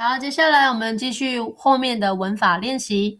好，接下来我们继续后面的文法练习。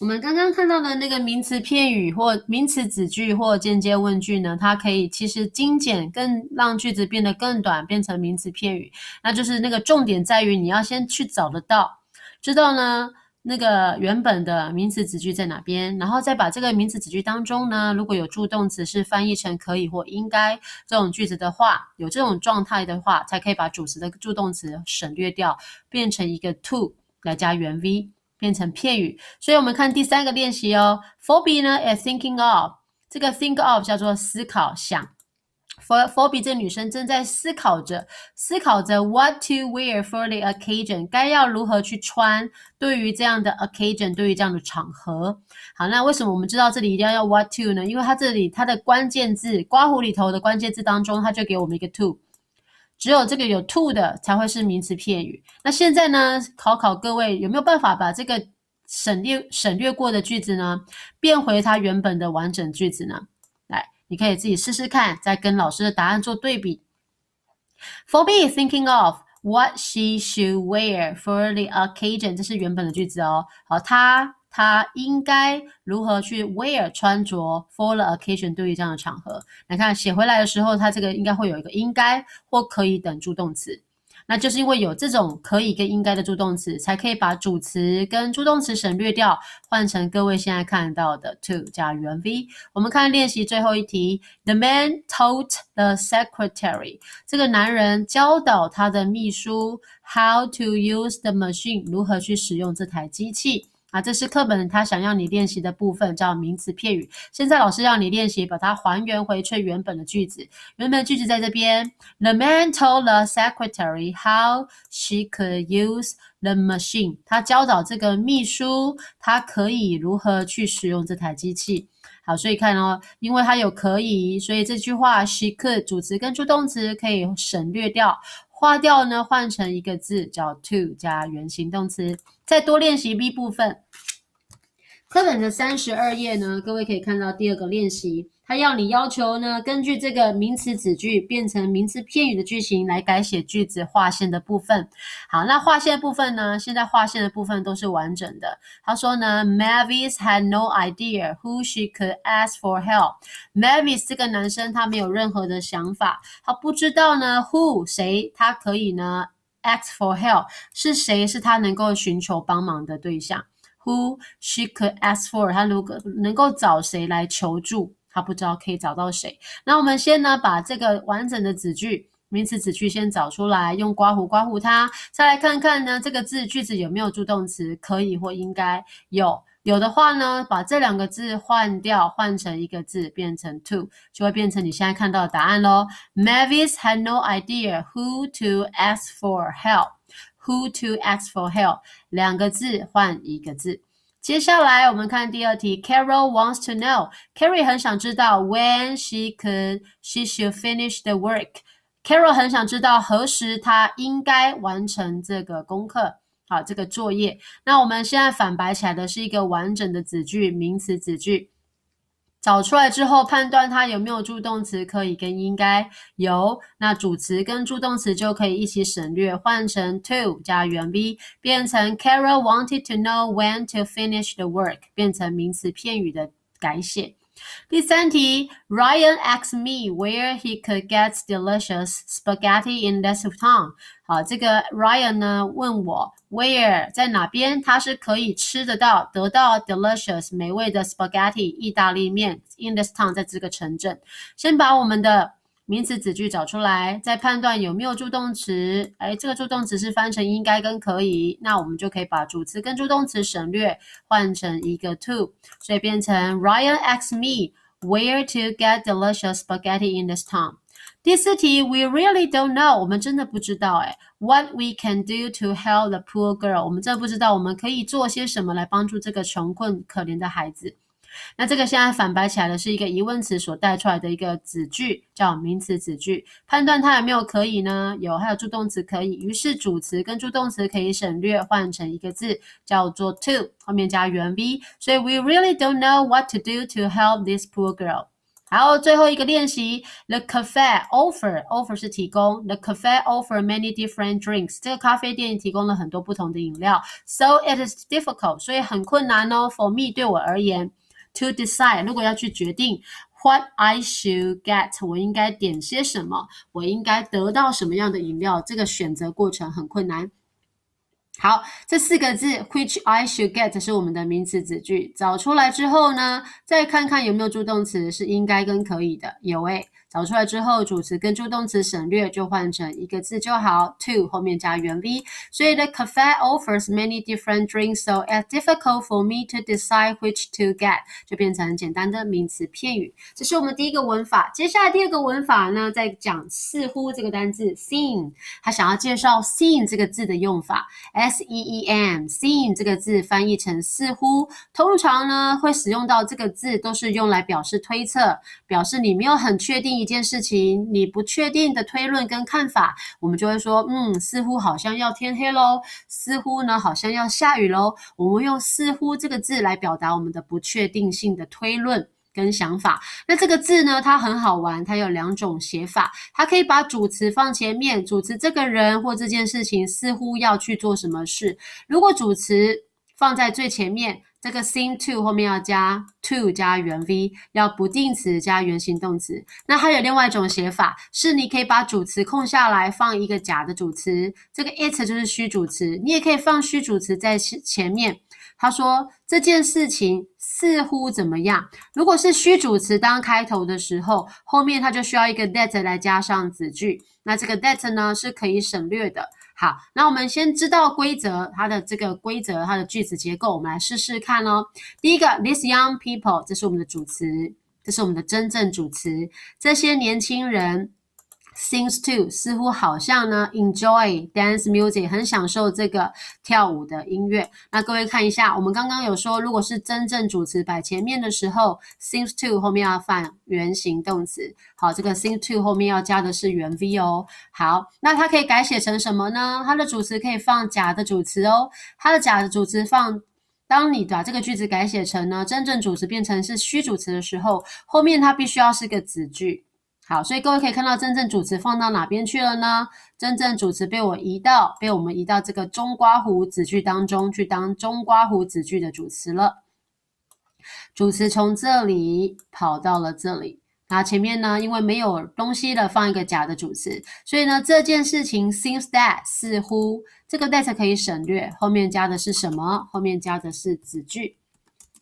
我们刚刚看到的那个名词片语或名词子句或间接问句呢，它可以其实精简，更让句子变得更短，变成名词片语。那就是那个重点在于，你要先去找得到，知道呢？那个原本的名词子句在哪边？然后再把这个名词子句当中呢，如果有助动词是翻译成可以或应该这种句子的话，有这种状态的话，才可以把主词的助动词省略掉，变成一个 to 来加原 v，变成片语。所以我们看第三个练习哦 f o r b e 呢，is thinking of 这个 think of 叫做思考想。for Forby 这女生正在思考着，思考着 what to wear for the occasion，该要如何去穿？对于这样的 occasion，对于这样的场合，好，那为什么我们知道这里一定要要 what to 呢？因为它这里它的关键字，刮胡里头的关键字当中，它就给我们一个 to，只有这个有 to 的才会是名词片语。那现在呢，考考各位有没有办法把这个省略省略过的句子呢，变回它原本的完整句子呢？你可以自己试试看，再跟老师的答案做对比。For me, thinking of what she should wear for the occasion，这是原本的句子哦。好，她她应该如何去 wear 穿着 for the occasion 对于这样的场合。来看写回来的时候，它这个应该会有一个应该或可以等助动词。那就是因为有这种可以跟应该的助动词，才可以把主词跟助动词省略掉，换成各位现在看到的 to 加原 v。我们看练习最后一题：The man told the secretary 这个男人教导他的秘书 how to use the machine 如何去使用这台机器。啊，这是课本，他想要你练习的部分叫名词片语。现在老师让你练习，把它还原回去原本的句子。原本的句子在这边。The man told the secretary how she could use the machine。他教导这个秘书，他可以如何去使用这台机器。好，所以看哦，因为他有可以，所以这句话 she could 主词跟助动词可以省略掉，划掉呢，换成一个字叫 to 加原形动词。再多练习 B 部分。课本的三十二页呢，各位可以看到第二个练习，他要你要求呢，根据这个名词子句变成名词片语的句型来改写句子划线的部分。好，那划线部分呢？现在划线的部分都是完整的。他说呢，Mavis had no idea who she could ask for help。Mavis 这个男生他没有任何的想法，他不知道呢，who 谁，他可以呢，ask for help 是谁是他能够寻求帮忙的对象。Who she could ask for？他如果能够找谁来求助，他不知道可以找到谁。那我们先呢，把这个完整的子句，名词子句先找出来，用刮胡刮胡它。再来看看呢，这个字句子有没有助动词？可以或应该有。有的话呢，把这两个字换掉，换成一个字，变成 to，就会变成你现在看到的答案喽。Mavis had no idea who to ask for help. Who to ask for help？两个字换一个字。接下来我们看第二题。Carol wants to know. Carrie 很想知道 when she could she should finish the work. Carol 很想知道何时她应该完成这个功课。好，这个作业。那我们现在反白起来的是一个完整的子句，名词子句。找出来之后，判断它有没有助动词，可以跟应该有。那主词跟助动词就可以一起省略，换成 to 加原 v，变成 Carol wanted to know when to finish the work，变成名词片语的改写。第三题，Ryan asked me where he could get delicious spaghetti in this Lexington。好，这个 Ryan 呢问我 where 在哪边他是可以吃得到得到 delicious 美味的 spaghetti 意大利面 in this town 在这个城镇。先把我们的名词子句找出来，再判断有没有助动词。哎，这个助动词是翻成应该跟可以，那我们就可以把主词跟助动词省略，换成一个 to，所以变成 Ryan asked me where to get delicious spaghetti in this town。第四题，We really don't know，我们真的不知道，哎，what we can do to help the poor girl，我们真的不知道我们可以做些什么来帮助这个穷困可怜的孩子。那这个现在反白起来的是一个疑问词所带出来的一个子句，叫名词子句。判断它有没有可以呢？有，还有助动词可以。于是主词跟助动词可以省略，换成一个字叫做 to，后面加原 v。所以 we really don't know what to do to help this poor girl。后最后一个练习。The cafe offer offer 是提供。The cafe offer many different drinks。这个咖啡店提供了很多不同的饮料。So it is difficult。所以很困难哦。For me，对我而言。To decide，如果要去决定，what I should get，我应该点些什么？我应该得到什么样的饮料？这个选择过程很困难。好，这四个字，which I should get，是我们的名词子句。找出来之后呢，再看看有没有助动词，是应该跟可以的。有诶。找出来之后，主词跟助动词省略，就换成一个字就好。to 后面加原 v，所以 the cafe offers many different drinks，so it's difficult for me to decide which to get，就变成简单的名词片语。这是我们第一个文法。接下来第二个文法呢，在讲似乎这个单字 seem，他想要介绍 seem 这个字的用法。s-e-e-m，seem 这个字翻译成似乎，通常呢会使用到这个字，都是用来表示推测，表示你没有很确定。一件事情你不确定的推论跟看法，我们就会说，嗯，似乎好像要天黑喽，似乎呢好像要下雨喽。我们用“似乎”这个字来表达我们的不确定性的推论跟想法。那这个字呢，它很好玩，它有两种写法，它可以把主词放前面，主词这个人或这件事情似乎要去做什么事。如果主词放在最前面。这个 seem to 后面要加 to 加原 v，要不定词加原形动词。那还有另外一种写法，是你可以把主词空下来，放一个假的主词，这个 it 就是虚主词。你也可以放虚主词在前前面。他说这件事情似乎怎么样？如果是虚主词当开头的时候，后面它就需要一个 that 来加上子句。那这个 that 呢是可以省略的。好，那我们先知道规则，它的这个规则，它的句子结构，我们来试试看哦。第一个，these young people，这是我们的主词，这是我们的真正主词，这些年轻人。thinks to 似乎好像呢，enjoy dance music 很享受这个跳舞的音乐。那各位看一下，我们刚刚有说，如果是真正主词摆前面的时候，thinks to 后面要放原形动词。好，这个 thinks to 后面要加的是原 v 哦。好，那它可以改写成什么呢？它的主词可以放假的主词哦。它的假的主词放，当你把这个句子改写成呢，真正主词变成是虚主词的时候，后面它必须要是个子句。好，所以各位可以看到，真正主词放到哪边去了呢？真正主词被我移到，被我们移到这个中刮胡子句当中去，当中刮胡子句的主词了。主词从这里跑到了这里。那前面呢，因为没有东西了，放一个假的主词。所以呢，这件事情 seems that 似乎，这个 that 可以省略，后面加的是什么？后面加的是子句，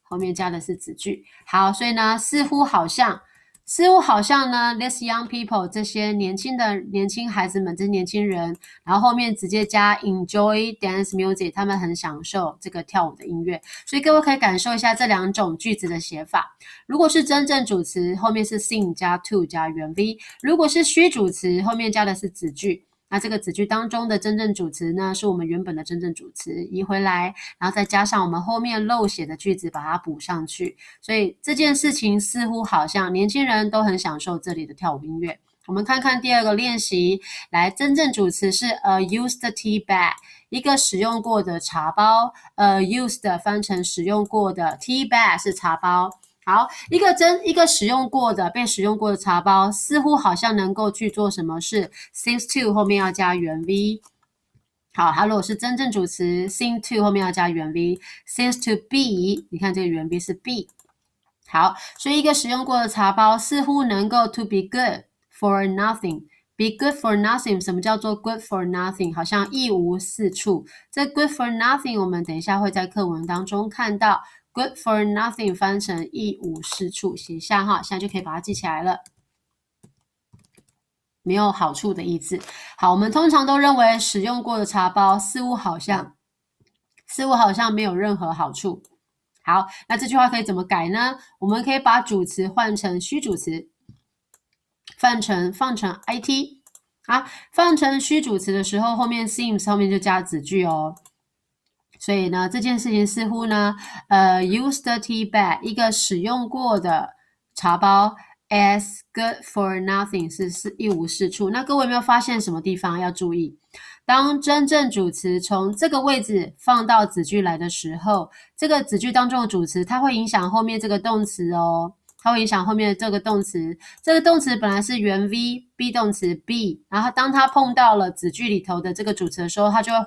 后面加的是子句。好，所以呢，似乎好像。似乎好像呢 t h e s young people 这些年轻的年轻孩子们，这些年轻人，然后后面直接加 enjoy dance music，他们很享受这个跳舞的音乐。所以各位可以感受一下这两种句子的写法。如果是真正主词，后面是 sing 加 to 加原 v；如果是虚主词，后面加的是子句。那这个子句当中的真正主词呢，是我们原本的真正主词移回来，然后再加上我们后面漏写的句子把它补上去。所以这件事情似乎好像年轻人都很享受这里的跳舞音乐。我们看看第二个练习，来真正主词是呃 used tea bag，一个使用过的茶包，呃 used 翻成使用过的，tea bag 是茶包。好，一个真一个使用过的被使用过的茶包，似乎好像能够去做什么事。since to 后面要加原 v。好，它如果是真正主词 since to 后面要加原 v since to be，你看这个原 v 是 be。好，所以一个使用过的茶包似乎能够 to be good for nothing。Be good for nothing，什么叫做 good for nothing？好像一无是处。这 good for nothing，我们等一下会在课文当中看到。Good for nothing 翻成一无是处，写下哈，现在就可以把它记起来了。没有好处的意思。好，我们通常都认为使用过的茶包似乎好像似乎好像没有任何好处。好，那这句话可以怎么改呢？我们可以把主词换成虚主词。放成放成 I T，啊，放成虚主词的时候，后面 seems 后面就加子句哦。所以呢，这件事情似乎呢，呃，used tea bag 一个使用过的茶包 as good for nothing 是是一无是处。那各位有没有发现什么地方要注意？当真正主词从这个位置放到子句来的时候，这个子句当中的主词它会影响后面这个动词哦。它会影响后面的这个动词，这个动词本来是原 V，be 动词 be，然后当它碰到了子句里头的这个主词的时候，它就会还。